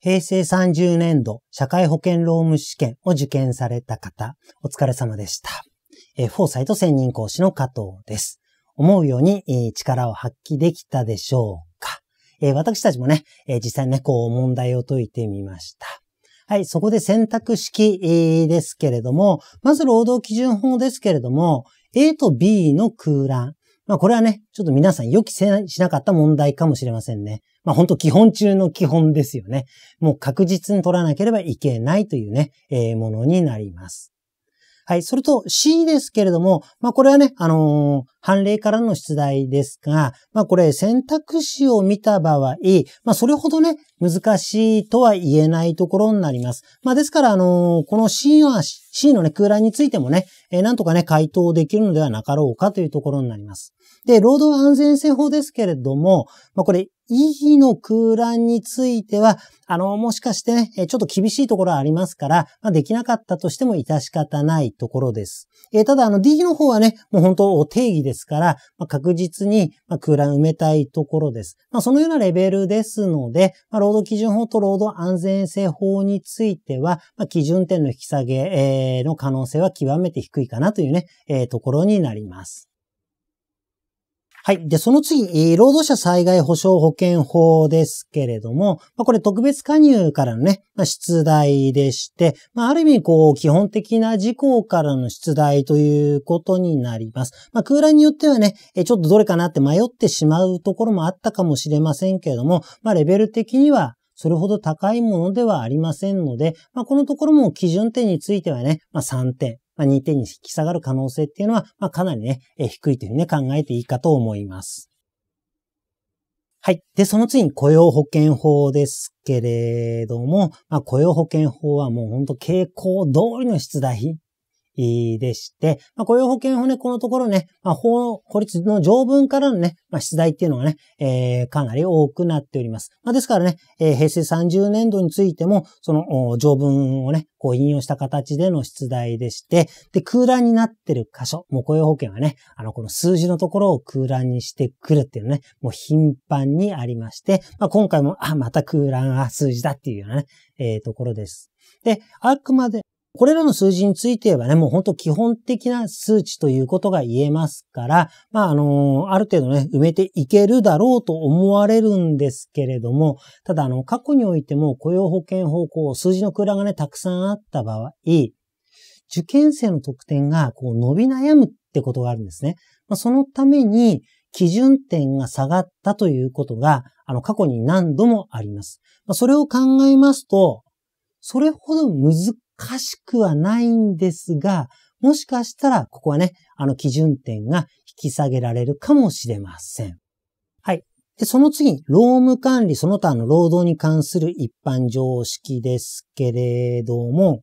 平成30年度社会保険労務試験を受験された方、お疲れ様でした。えー、フォーサイト専任講師の加藤です。思うように、えー、力を発揮できたでしょうか、えー、私たちもね、えー、実際にね、こう問題を解いてみました。はい、そこで選択式ですけれども、まず労働基準法ですけれども、A と B の空欄。まあこれはね、ちょっと皆さん予期せしなかった問題かもしれませんね。まあ本当基本中の基本ですよね。もう確実に取らなければいけないというね、えー、ものになります。はい。それと C ですけれども、まあこれはね、あのー、判例からの出題ですが、まあこれ選択肢を見た場合、まあそれほどね、難しいとは言えないところになります。まあですから、あのー、この C は、C のね、空欄についてもね、えー、なんとかね、回答できるのではなかろうかというところになります。で、労働安全性法ですけれども、まあこれ、意義の空欄については、あの、もしかしてね、ちょっと厳しいところはありますから、まあ、できなかったとしても致し方ないところです。えー、ただ、あの、D の方はね、もう本当定義ですから、まあ、確実に空欄埋めたいところです。まあ、そのようなレベルですので、まあ、労働基準法と労働安全性法については、まあ、基準点の引き下げの可能性は極めて低いかなというね、えー、ところになります。はい。で、その次、労働者災害保障保険法ですけれども、まこれ特別加入からのね、ま出題でして、まあ、ある意味、こう、基本的な事項からの出題ということになります。まあ、空欄によってはね、ちょっとどれかなって迷ってしまうところもあったかもしれませんけれども、まあ、レベル的には、それほど高いものではありませんので、まあ、このところも基準点についてはね、まあ、3点。まあ、2点に引き下がる可能性っていうのは、まあ、かなりね、え低いというふうにね、考えていいかと思います。はい。で、その次に雇用保険法ですけれども、まあ、雇用保険法はもうほんと傾向通りの出題でして、まあ、雇用保険法ね、このところね、まあ、法、法律の条文からのね、まあ、出題っていうのがね、えー、かなり多くなっております。まあ、ですからね、えー、平成30年度についても、その条文をね、こう引用した形での出題でして、で、空欄になってる箇所、もう雇用保険はね、あの、この数字のところを空欄にしてくるっていうね、もう頻繁にありまして、まあ、今回も、あ、また空欄が数字だっていうようなね、えー、ところです。で、あくまでこれらの数字についてはね、もう本当基本的な数値ということが言えますから、まあ、あの、ある程度ね、埋めていけるだろうと思われるんですけれども、ただ、あの、過去においても雇用保険法、こう、数字の空欄がね、たくさんあった場合、受験生の得点がこう伸び悩むってことがあるんですね。まあ、そのために、基準点が下がったということが、あの、過去に何度もあります。まあ、それを考えますと、それほど難かしくはないんですが、もしかしたら、ここはね、あの基準点が引き下げられるかもしれません。はい。で、その次労務管理その他の労働に関する一般常識ですけれども、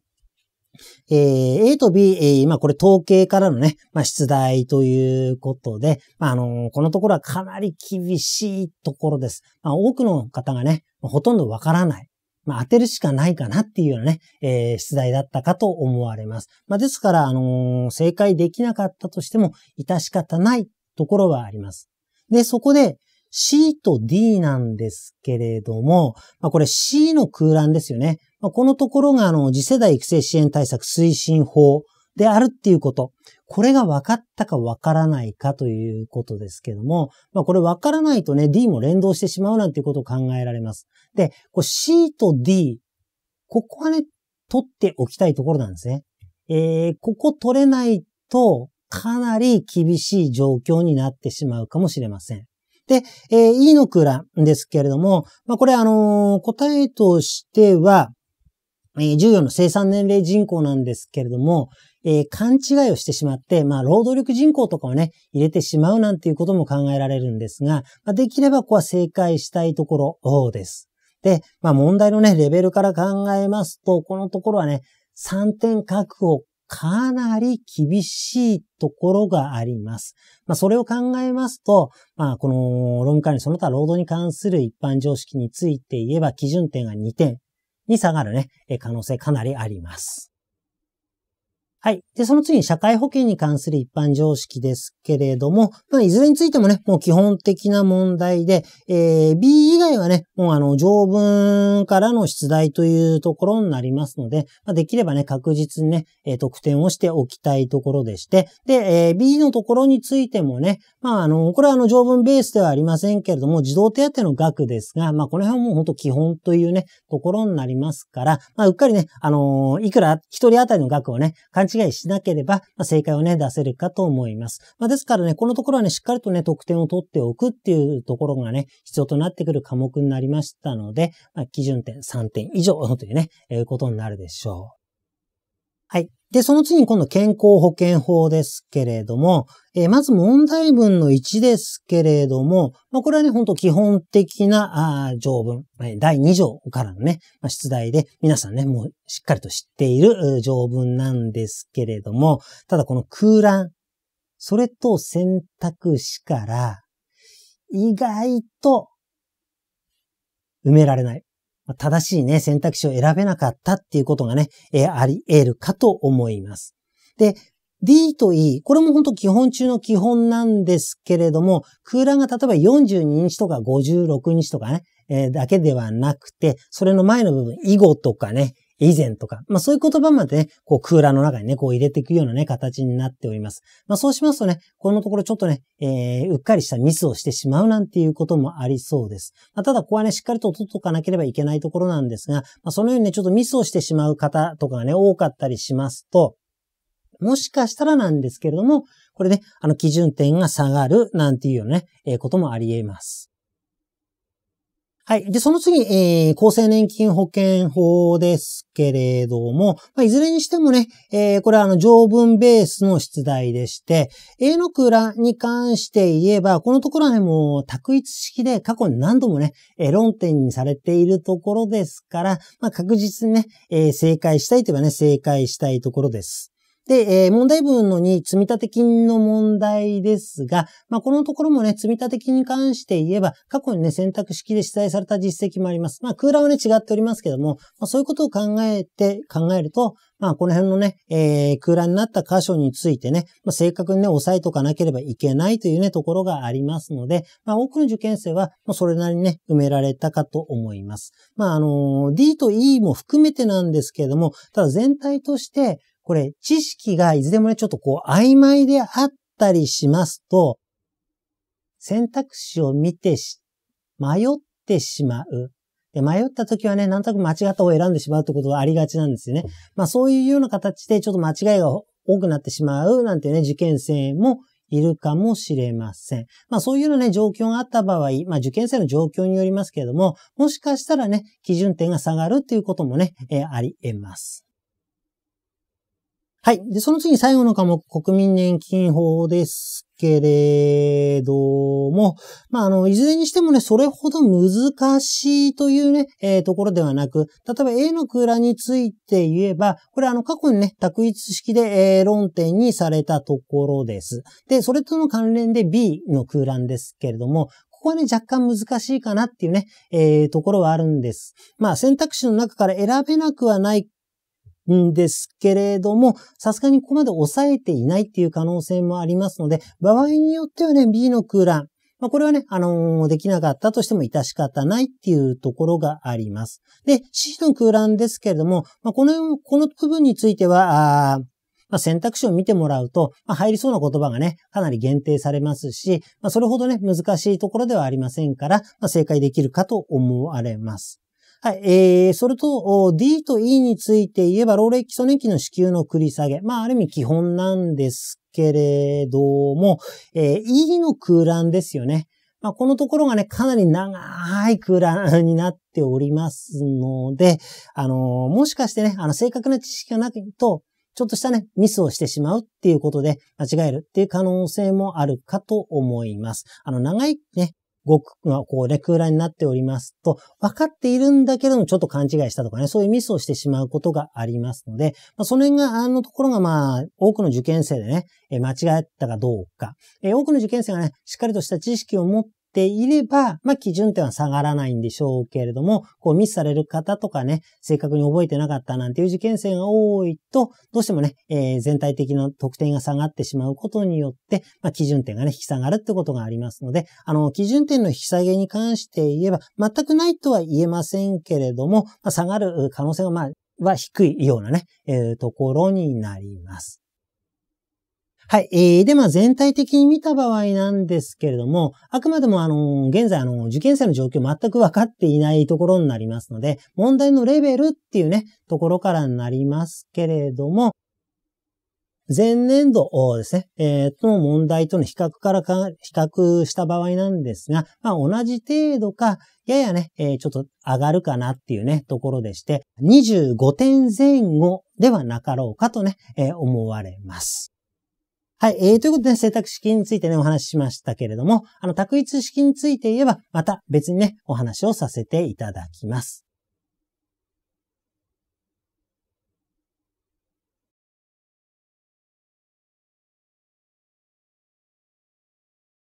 えー、A と B、えー、まあこれ統計からのね、まあ出題ということで、まああのー、このところはかなり厳しいところです。まあ多くの方がね、ほとんどわからない。まあ、当てるしかないかなっていうようなね、えー、出題だったかと思われます。まあ、ですから、あのー、正解できなかったとしても、致し方ないところはあります。で、そこで、C と D なんですけれども、まあ、これ C の空欄ですよね。まあ、このところが、あの、次世代育成支援対策推進法であるっていうこと。これが分かったか分からないかということですけども、まあこれ分からないとね、D も連動してしまうなんていうことを考えられます。で、C と D、ここはね、取っておきたいところなんですね。えー、ここ取れないと、かなり厳しい状況になってしまうかもしれません。で、えー、E の空ですけれども、まあ、これあのー、答えとしては、えー、14の生産年齢人口なんですけれども、えー、勘違いをしてしまって、まあ、労働力人口とかをね、入れてしまうなんていうことも考えられるんですが、まあ、できればここは正解したいところです。で、まあ、問題のね、レベルから考えますと、このところはね、3点確保かなり厳しいところがあります。まあ、それを考えますと、まあ、この論文にその他労働に関する一般常識について言えば基準点が2点に下がるね、可能性かなりあります。はい。で、その次に社会保険に関する一般常識ですけれども、まあ、いずれについてもね、もう基本的な問題で、えー、B 以外はね、もうあの、条文からの出題というところになりますので、まあ、できればね、確実にね、えー、得点をしておきたいところでして、で、えー、B のところについてもね、まあ、あの、これはあの、条文ベースではありませんけれども、児童手当の額ですが、まあ、この辺はもう本当基本というね、ところになりますから、まあ、うっかりね、あのー、いくら一人当たりの額をね、違いしなければ、まあ、正解をね、出せるかと思います。まあ、ですからね、このところはね、しっかりとね、得点を取っておくっていうところがね、必要となってくる科目になりましたので、まあ、基準点3点以上というね、えー、ことになるでしょう。はい。で、その次に今度健康保険法ですけれども、えー、まず問題文の1ですけれども、まあ、これはね、ほんと基本的なあ条文、第2条からのね、まあ、出題で皆さんね、もうしっかりと知っている条文なんですけれども、ただこの空欄、それと選択肢から、意外と埋められない。正しいね、選択肢を選べなかったっていうことがね、えー、あり得るかと思います。で、D と E、これも本当基本中の基本なんですけれども、空欄が例えば42日とか56日とかね、えー、だけではなくて、それの前の部分、囲碁とかね、以前とか、まあそういう言葉までね、こう空欄の中にね、こう入れていくようなね、形になっております。まあそうしますとね、このところちょっとね、えー、うっかりしたミスをしてしまうなんていうこともありそうです。まあ、ただここはね、しっかりと取っとかなければいけないところなんですが、まあそのようにね、ちょっとミスをしてしまう方とかがね、多かったりしますと、もしかしたらなんですけれども、これね、あの基準点が下がるなんていうようなね、えー、こともあり得ます。はい。で、その次、えー、厚生年金保険法ですけれども、まあ、いずれにしてもね、えー、これはあの、条文ベースの出題でして、A の蔵に関して言えば、このところはね、もう、択一式で過去に何度もね、えー、論点にされているところですから、まあ、確実にね、えー、正解したいといえばね、正解したいところです。で、えー、問題文の2、積立金の問題ですが、まあ、このところもね、積立金に関して言えば、過去にね、選択式で記載された実績もあります。まあ、空欄はね、違っておりますけども、まあ、そういうことを考えて、考えると、まあ、この辺のね、えー、空欄になった箇所についてね、まあ、正確にね、押さえとかなければいけないというね、ところがありますので、まあ、多くの受験生は、まそれなりにね、埋められたかと思います。まあ、あのー、D と E も含めてなんですけども、ただ全体として、これ知識がいずれもね、ちょっとこう曖昧であったりしますと、選択肢を見てし、迷ってしまう。で、迷った時はね、なんとなく間違った方を選んでしまうってことがありがちなんですよね。まあそういうような形でちょっと間違いが多くなってしまうなんてね、受験生もいるかもしれません。まあそういうようなね、状況があった場合、まあ受験生の状況によりますけれども、もしかしたらね、基準点が下がるっていうこともね、えー、あり得ます。はい。で、その次最後の科目、国民年金法ですけれども、まあ、あの、いずれにしてもね、それほど難しいというね、えー、ところではなく、例えば A の空について言えば、これあの、過去にね、択一式で、え論点にされたところです。で、それとの関連で B の空欄ですけれども、ここはね、若干難しいかなっていうね、えー、ところはあるんです。まあ、選択肢の中から選べなくはないんですけれども、さすがにここまで抑えていないっていう可能性もありますので、場合によってはね、B の空欄、まあ、これはね、あのー、できなかったとしても致し方ないっていうところがあります。で、C の空欄ですけれども、まあ、この、この部分については、まあ、選択肢を見てもらうと、まあ、入りそうな言葉がね、かなり限定されますし、まあ、それほどね、難しいところではありませんから、まあ、正解できるかと思われます。はい。えー、それと、D と E について言えば、老齢基礎年金の支給の繰り下げ。まあ、ある意味基本なんですけれども、えー、E の空欄ですよね。まあ、このところがね、かなり長い空欄になっておりますので、あのー、もしかしてね、あの、正確な知識がなくと、ちょっとしたね、ミスをしてしまうっていうことで間違えるっていう可能性もあるかと思います。あの、長いね、ごく、こうレクーラーになっておりますと、分かっているんだけども、ちょっと勘違いしたとかね、そういうミスをしてしまうことがありますので、まあ、その辺が、あのところが、まあ、多くの受験生でね、間違ったかどうか、え多くの受験生がね、しっかりとした知識を持っっていれば、まあ、基準点は下がらないんでしょうけれども、こうミスされる方とかね、正確に覚えてなかったなんていう受験生が多いと、どうしてもね、えー、全体的な得点が下がってしまうことによって、まあ、基準点がね、引き下がるってことがありますので、あの、基準点の引き下げに関して言えば、全くないとは言えませんけれども、まあ、下がる可能性がまあ、は低いようなね、えー、ところになります。はい。えー、で、まあ、全体的に見た場合なんですけれども、あくまでも、あの、現在、あの、受験生の状況全く分かっていないところになりますので、問題のレベルっていうね、ところからになりますけれども、前年度ですね、えー、との問題との比較からか、比較した場合なんですが、まあ、同じ程度か、ややね、えー、ちょっと上がるかなっていうね、ところでして、25点前後ではなかろうかとね、えー、思われます。はい。えー、ということで、選択式についてね、お話ししましたけれども、あの、択一式について言えば、また別にね、お話をさせていただきます。